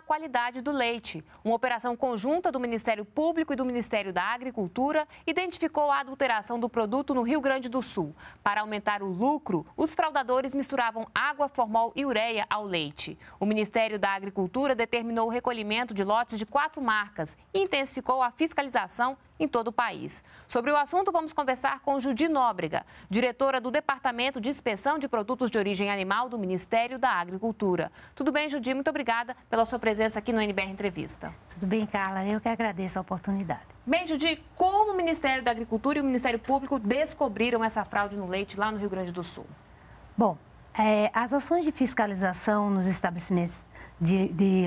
qualidade do leite. Uma operação conjunta do Ministério Público e do Ministério da Agricultura identificou a adulteração do produto no Rio Grande do Sul. Para aumentar o lucro, os fraudadores misturavam água, formol e ureia ao leite. O Ministério da Agricultura determinou o recolhimento de lotes de quatro marcas e intensificou a fiscalização em todo o país. Sobre o assunto, vamos conversar com Judi Nóbrega, diretora do Departamento de Inspeção de Produtos de Origem Animal do Ministério da Agricultura. Tudo bem, Judi? Muito obrigada pela sua presença aqui no NBR Entrevista. Tudo bem, Carla. Eu que agradeço a oportunidade. Bem, Judi, como o Ministério da Agricultura e o Ministério Público descobriram essa fraude no leite lá no Rio Grande do Sul? Bom, é, as ações de fiscalização nos estabelecimentos de, de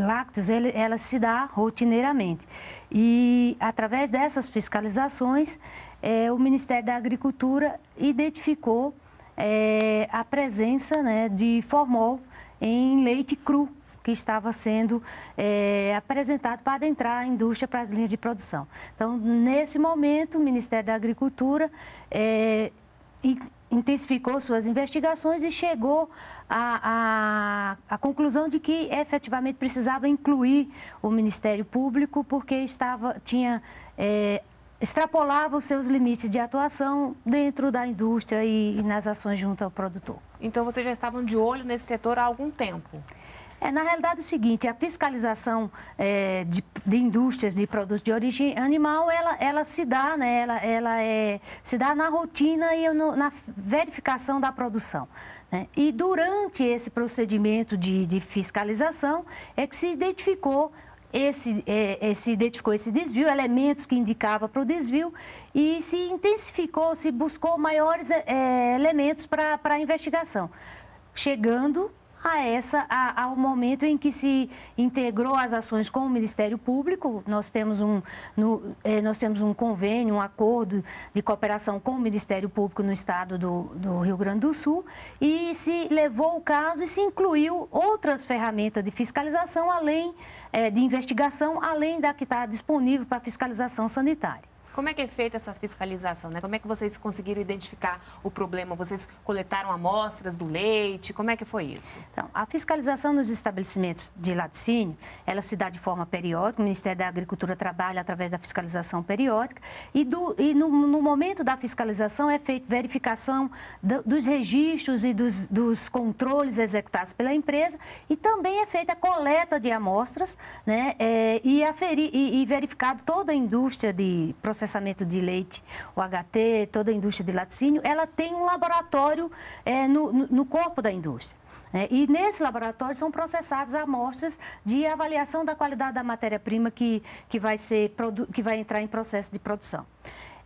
lácteos, ele, ela se dá rotineiramente. E através dessas fiscalizações, é, o Ministério da Agricultura identificou é, a presença né, de formol em leite cru que estava sendo é, apresentado para adentrar a indústria para as linhas de produção. Então, nesse momento, o Ministério da Agricultura é, intensificou suas investigações e chegou à, à, à, conclusão de que efetivamente precisava incluir o Ministério Público porque estava tinha é, extrapolava os seus limites de atuação dentro da indústria e, e nas ações junto ao produtor. Então vocês já estavam de olho nesse setor há algum tempo? É, na realidade é o seguinte, a fiscalização é, de, de, indústrias de produtos de origem animal, ela, ela se dá, né, ela, ela é, se dá na rotina e no, na verificação da produção. Né? E durante esse procedimento de, de fiscalização é que se identificou esse, esse é, é, identificou esse desvio, elementos que indicava para o desvio e se intensificou, se buscou maiores é, elementos para a investigação, chegando a essa, a, ao momento em que se integrou as ações com o Ministério Público. Nós temos um, no, eh, nós temos um convênio, um acordo de cooperação com o Ministério Público no estado do, do Rio Grande do Sul e se levou o caso e se incluiu outras ferramentas de fiscalização além eh, de investigação, além da que está disponível para fiscalização sanitária. Como é que é feita essa fiscalização? Né? Como é que vocês conseguiram identificar o problema? Vocês coletaram amostras do leite? Como é que foi isso? Então, a fiscalização nos estabelecimentos de laticínio, ela se dá de forma periódica. O Ministério da Agricultura trabalha através da fiscalização periódica. E, do, e no, no momento da fiscalização é feita verificação do, dos registros e dos, dos controles executados pela empresa. E também é feita a coleta de amostras né, é, e, aferi, e, e verificado toda a indústria de processamento processamento de leite, o HT, toda a indústria de laticínio, ela tem um laboratório é, no, no corpo da indústria. É, e nesse laboratório são processadas amostras de avaliação da qualidade da matéria-prima que, que, vai ser, que vai entrar em processo de produção.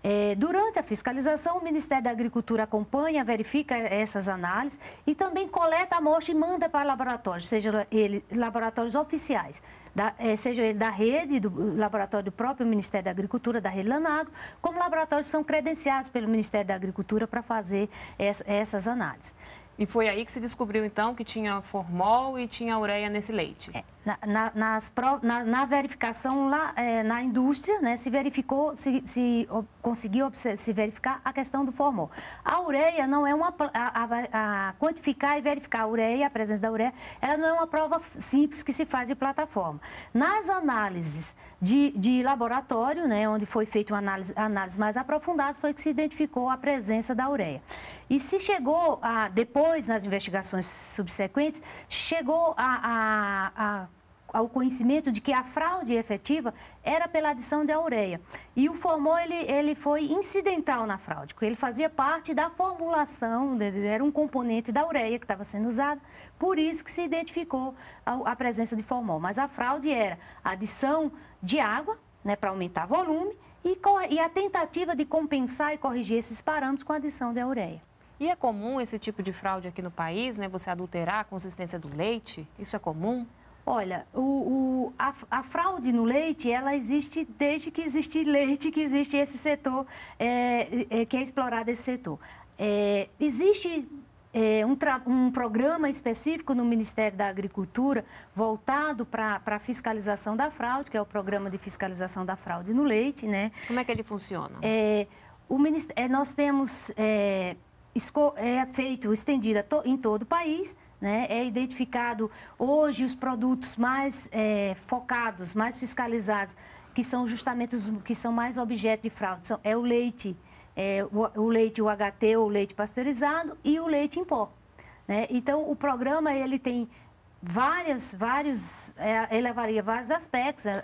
É, durante a fiscalização, o Ministério da Agricultura acompanha, verifica essas análises e também coleta amostra e manda para laboratórios, seja ele, laboratórios oficiais, da, eh, sejam eles da rede, do eh, laboratório do próprio Ministério da Agricultura, da rede Lanago, como laboratórios são credenciados pelo Ministério da Agricultura para fazer essa, essas análises. E foi aí que se descobriu, então, que tinha formol e tinha ureia nesse leite. É na, nas, na, na, verificação lá é, na indústria, né, se verificou, se, se conseguiu se verificar a questão do formol. A ureia não é uma a, a, a, quantificar e verificar a ureia, a presença da ureia, ela não é uma prova simples que se faz de plataforma. Nas análises de, de laboratório, né, onde foi feita uma análise, análise mais aprofundada, foi que se identificou a presença da ureia. E se chegou a, depois nas investigações subsequentes, chegou a, a ao conhecimento de que a fraude efetiva era pela adição de ureia. E o formol, ele, ele foi incidental na fraude, porque ele fazia parte da formulação, né, era um componente da ureia que estava sendo usado, por isso que se identificou a, a presença de formol. Mas a fraude era a adição de água, né, para aumentar volume, e, e a tentativa de compensar e corrigir esses parâmetros com a adição de ureia. E é comum esse tipo de fraude aqui no país, né? Você adulterar a consistência do leite? Isso é comum? Olha, o, o, a, a, fraude no leite, ela existe desde que existe leite, que existe esse setor, é, é, que é explorado esse setor. É, existe é, um, um, programa específico no Ministério da Agricultura voltado para a fiscalização da fraude, que é o Programa de Fiscalização da Fraude no Leite, né? Como é que ele funciona? É, o ministério, nós temos... é, é feito, estendido to, em todo o país né? É identificado hoje os produtos mais é, focados, mais fiscalizados, que são justamente os que são mais objeto de fraude. São, é o leite, é, o, o, leite UHT, o leite pasteurizado e o leite em pó. Né? Então, o programa ele tem várias, vários, é, ele avalia vários aspectos. É,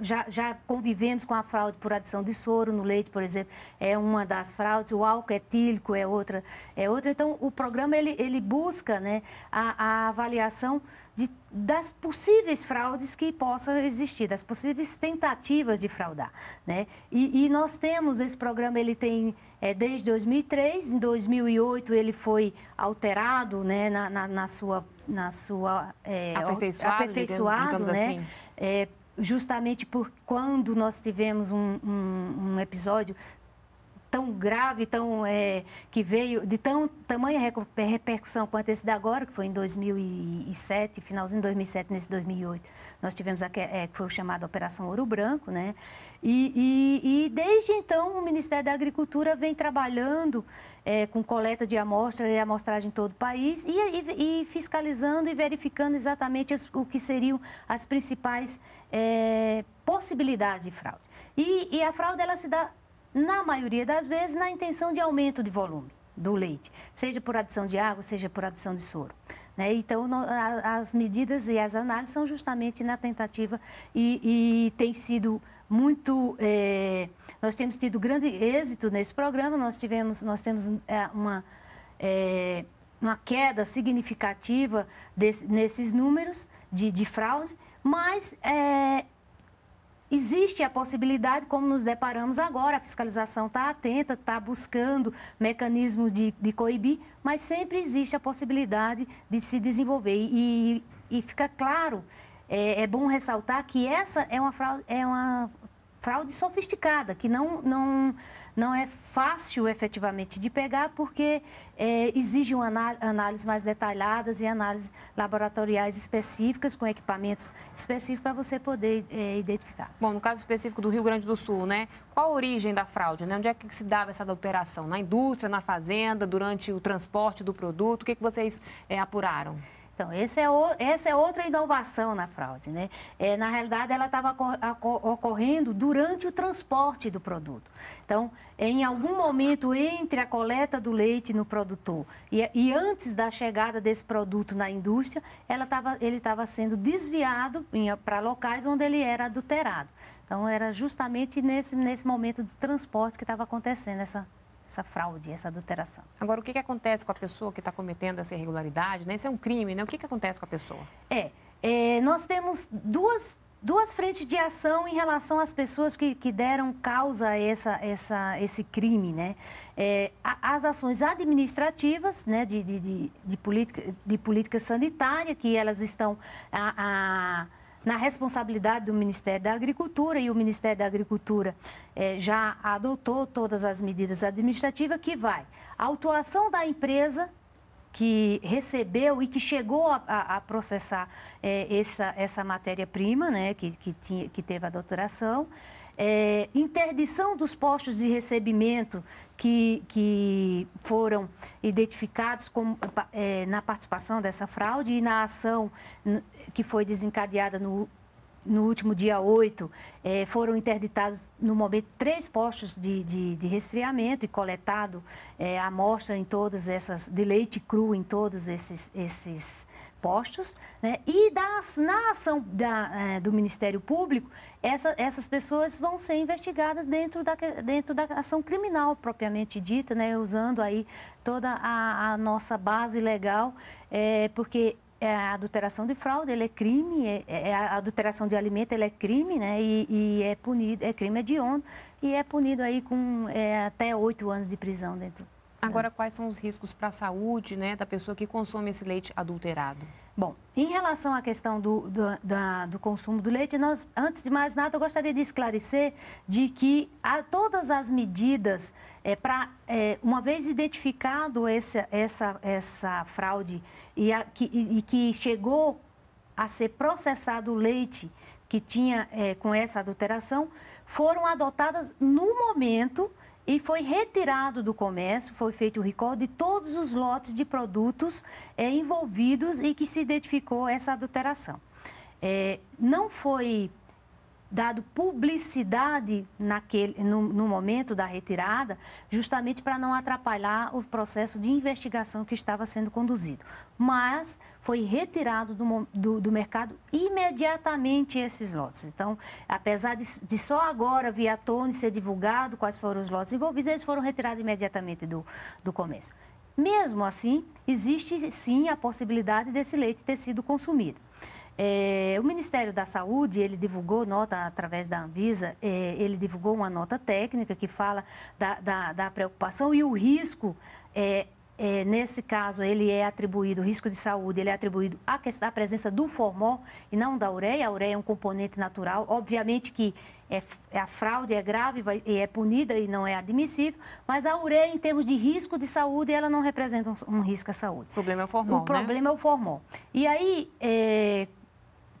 já, já convivemos com a fraude por adição de soro no leite, por exemplo, é uma das fraudes. O álcool etílico é, é outra, é outra. Então, o programa ele, ele busca né, a, a avaliação de, das possíveis fraudes que possam existir, das possíveis tentativas de fraudar. Né? E, e nós temos esse programa, ele tem é, desde 2003, em 2008 ele foi alterado né, na, na, na sua, na sua é, aperfeiçoado, aperfeiçoado digamos, né? Assim. É, justamente por quando nós tivemos um, um, um episódio tão grave, tão, é, que veio de tão tamanha repercussão quanto esse da agora, que foi em 2007, finalzinho de 2007, nesse 2008, nós tivemos a é, que foi chamada Operação Ouro Branco, né? E, e, e, desde então o Ministério da Agricultura vem trabalhando é, com coleta de amostra e amostragem em todo o país e, e, e fiscalizando e verificando exatamente o que seriam as principais é, possibilidades de fraude. E, a fraude ela se dá na maioria das vezes, na intenção de aumento de volume do leite, seja por adição de água, seja por adição de soro. Né? Então, no, a, as medidas e as análises são justamente na tentativa e, e tem sido muito. É, nós temos tido grande êxito nesse programa, nós, tivemos, nós temos é, uma, é, uma queda significativa desse, nesses números de, de fraude, mas existe a possibilidade, como nos deparamos agora, a fiscalização está atenta, está buscando mecanismos de, de coibir, mas sempre existe a possibilidade de se desenvolver. E, e fica claro, é, é bom ressaltar que essa é uma, fraude, é uma fraude sofisticada, que não, não, não é fácil efetivamente de pegar, porque é, exige uma análise mais detalhadas e análises laboratoriais específicas, com equipamentos específicos para você poder é, identificar. Bom, no caso específico do Rio Grande do Sul, né? Qual a origem da fraude? Né? Onde é que se dava essa adulteração? Na indústria, na fazenda, durante o transporte do produto? O que, que vocês é, apuraram? Então, esse é o, essa é outra inovação na fraude. Né? É, na realidade, ela estava ocorrendo durante o transporte do produto. Então, em algum momento entre a coleta do leite no produtor e, e antes da chegada desse produto na indústria, ela tava, ele estava sendo desviado para locais onde ele era adulterado. Então, era justamente nesse, nesse momento do transporte que estava acontecendo essa essa fraude, essa adulteração. Agora, o que, que acontece com a pessoa que está cometendo essa irregularidade? Né? Isso é um crime, né? O que, que acontece com a pessoa? É, é nós temos duas, duas frentes de ação em relação às pessoas que, que deram causa a essa, essa, esse crime, né? É, as ações administrativas, né, de, de, de, de, política, de política sanitária, que elas estão... a, a na responsabilidade do Ministério da Agricultura e o Ministério da Agricultura eh, já adotou todas as medidas administrativas que vai a autuação da empresa que recebeu e que chegou a, a, a processar eh, essa, essa matéria-prima, né, que, que, tinha, que teve a doutoração, é, interdição dos postos de recebimento que, que foram identificados é, na participação dessa fraude e na ação que foi desencadeada no no último dia 8, é, foram interditados, no momento, três postos de, de, de resfriamento e coletado amostra é, em todas essas, de leite cru em todos esses, esses postos, né? E das, na ação da, é, do Ministério Público, essa, essas pessoas vão ser investigadas dentro da, dentro da ação criminal propriamente dita, né? Usando aí toda a, a nossa base legal, é, porque é, a adulteração de fraude ele é crime, é, é, é a adulteração de alimento ele é crime, né? E, e é punido, é crime hediondo e é punido aí com é, até oito anos de prisão dentro Agora, quais são os riscos para a saúde né, da pessoa que consome esse leite adulterado? Bom, em relação à questão do, do, da, do consumo do leite, nós, antes de mais nada, eu gostaria de esclarecer de que há todas as medidas, é, para é, uma vez identificado essa, essa, essa fraude e, a, que, e, e que chegou a ser processado o leite que tinha é, com essa adulteração, foram adotadas no momento e foi retirado do comércio, foi feito o recall de todos os lotes de produtos é, envolvidos e que se identificou essa adulteração. É, não foi dado publicidade naquele, no, no momento da retirada, justamente para não atrapalhar o processo de investigação que estava sendo conduzido. Mas foi retirado do, do, do mercado imediatamente esses lotes. Então, apesar de, de só agora vir à tona e ser divulgado quais foram os lotes envolvidos, eles foram retirados imediatamente do, do comércio. Mesmo assim, existe sim a possibilidade desse leite ter sido consumido. É, o Ministério da Saúde, ele divulgou nota através da Anvisa, é, ele divulgou uma nota técnica que fala da, da, da preocupação e o risco, é, é nesse caso, ele é atribuído, o risco de saúde, ele é atribuído à, à presença do formol e não da ureia. A ureia é um componente natural, obviamente que é, a fraude é grave vai, e é punida e não é admissível, mas a ureia, em termos de risco de saúde, ela não representa um, um risco à saúde. O problema é o formol, O né? problema é o formol. E aí, é,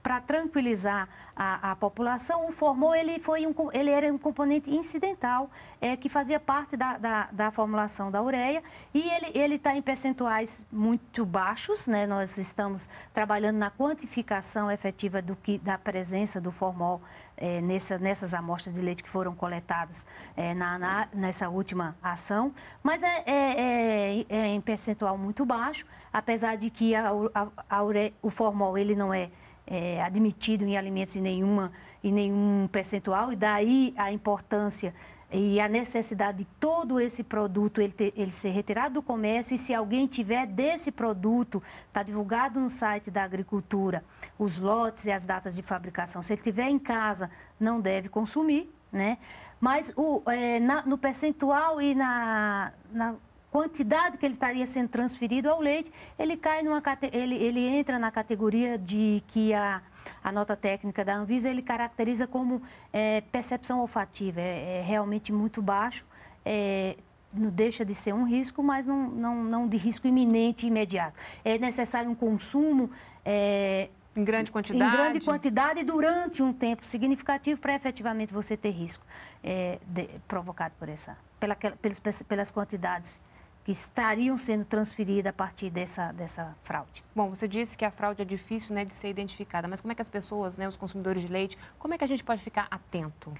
para tranquilizar a, a, população, o formol ele foi um, ele era um componente incidental é, que fazia parte da, da, da, formulação da ureia e ele está em percentuais muito baixos, né? nós estamos trabalhando na quantificação efetiva do que, da presença do formol é, nessa, nessas amostras de leite que foram coletadas é, na, na, nessa última ação, mas é, é, é, é em percentual muito baixo, apesar de que a, a, a ure, o formol ele não é é, admitido em alimentos em, nenhuma, em nenhum percentual, e daí a importância e a necessidade de todo esse produto ele, ter, ele ser retirado do comércio e se alguém tiver desse produto, está divulgado no site da agricultura, os lotes e as datas de fabricação. Se ele tiver em casa, não deve consumir, né? Mas o, é, na, no percentual e na, na quantidade que ele estaria sendo transferido ao leite, ele cai numa ele, ele entra na categoria de que a, a nota técnica da Anvisa ele caracteriza como é, percepção olfativa, é, é, realmente muito baixo, é, não deixa de ser um risco, mas não, não, não de risco iminente e imediato. É necessário um consumo é, em grande quantidade? Em grande quantidade e durante um tempo significativo para efetivamente você ter risco é, de, provocado por essa, pela, pelos pelas quantidades que estariam sendo transferidas a partir dessa, dessa fraude. Bom, você disse que a fraude é difícil né, de ser identificada, mas como é que as pessoas, né, os consumidores de leite, como é que a gente pode ficar atento?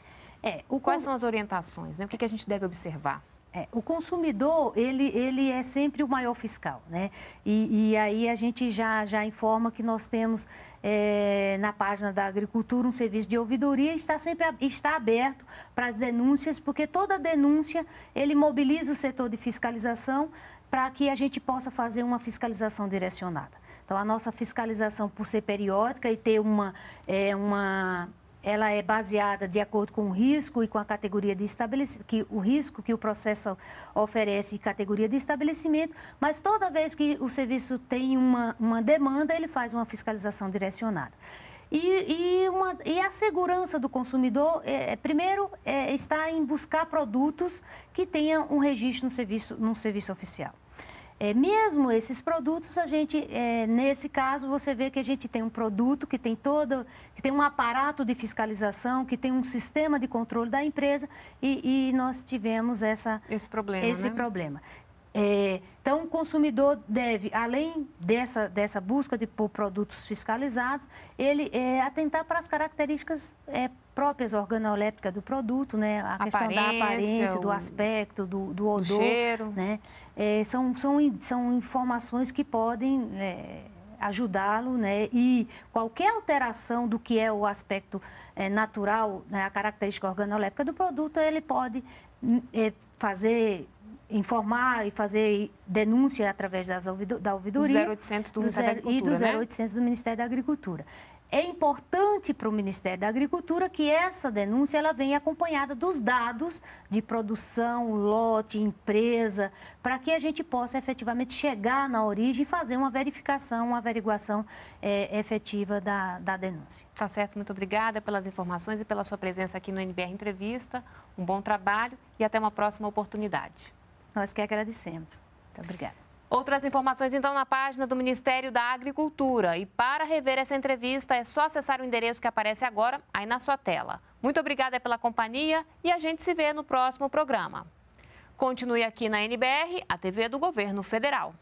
É, o Quais cons... são as orientações? Né? O que, que a gente deve observar? É, o consumidor, ele, ele é sempre o maior fiscal, né? E, e aí a gente já, já informa que nós temos é, na página da Agricultura, um serviço de ouvidoria, está sempre está aberto para as denúncias, porque toda denúncia ele mobiliza o setor de fiscalização para que a gente possa fazer uma fiscalização direcionada. Então, a nossa fiscalização, por ser periódica e ter uma, é, uma ela é baseada de acordo com o risco e com a categoria de estabelecimento, que o risco que o processo oferece e categoria de estabelecimento, mas toda vez que o serviço tem uma, uma demanda, ele faz uma fiscalização direcionada. E, e, uma, e, a segurança do consumidor, é, é primeiro, é, está em buscar produtos que tenham um registro no serviço, num serviço oficial. É, mesmo esses produtos, a gente, é, nesse caso, você vê que a gente tem um produto que tem todo, que tem um aparato de fiscalização, que tem um sistema de controle da empresa e, e nós tivemos essa, esse problema. Esse né? problema. É, então, o consumidor deve, além dessa, dessa busca de, por produtos fiscalizados, ele é, atentar para as características é, próprias organolépticas do produto, né? A aparência, questão da aparência, o... do aspecto, do, do odor. Do cheiro. Né? É, são, são, são informações que podem é, ajudá-lo, né? E qualquer alteração do que é o aspecto é, natural, né? a característica organoléptica do produto, ele pode hum, é, fazer informar e fazer denúncia através das ouvido, da ouvidoria. Do 0800 do, do Ministério zero, da Agricultura. E do né? 0800 do Ministério da Agricultura. É importante para o Ministério da Agricultura que essa denúncia ela venha acompanhada dos dados de produção, lote, empresa, para que a gente possa efetivamente chegar na origem e fazer uma verificação, uma averiguação é, efetiva da, da denúncia. Tá certo, muito obrigada pelas informações e pela sua presença aqui no NBR Entrevista. Um bom trabalho e até uma próxima oportunidade. Nós que agradecemos. Muito obrigada. Outras informações, então, na página do Ministério da Agricultura. E para rever essa entrevista, é só acessar o endereço que aparece agora aí na sua tela. Muito obrigada pela companhia e a gente se vê no próximo programa. Continue aqui na NBR, a TV do Governo Federal.